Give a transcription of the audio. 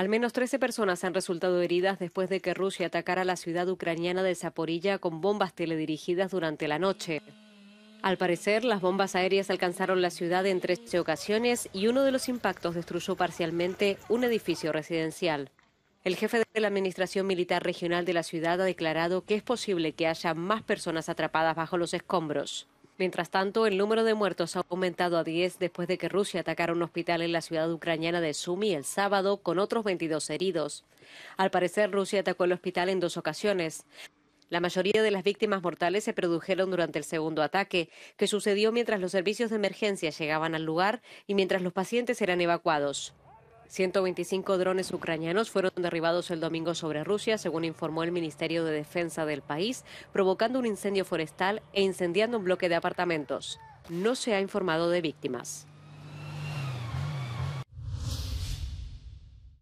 Al menos 13 personas han resultado heridas después de que Rusia atacara la ciudad ucraniana de Zaporilla con bombas teledirigidas durante la noche. Al parecer, las bombas aéreas alcanzaron la ciudad en 13 ocasiones y uno de los impactos destruyó parcialmente un edificio residencial. El jefe de la Administración Militar Regional de la ciudad ha declarado que es posible que haya más personas atrapadas bajo los escombros. Mientras tanto, el número de muertos ha aumentado a 10 después de que Rusia atacara un hospital en la ciudad ucraniana de Sumy el sábado con otros 22 heridos. Al parecer, Rusia atacó el hospital en dos ocasiones. La mayoría de las víctimas mortales se produjeron durante el segundo ataque, que sucedió mientras los servicios de emergencia llegaban al lugar y mientras los pacientes eran evacuados. 125 drones ucranianos fueron derribados el domingo sobre Rusia, según informó el Ministerio de Defensa del país, provocando un incendio forestal e incendiando un bloque de apartamentos. No se ha informado de víctimas.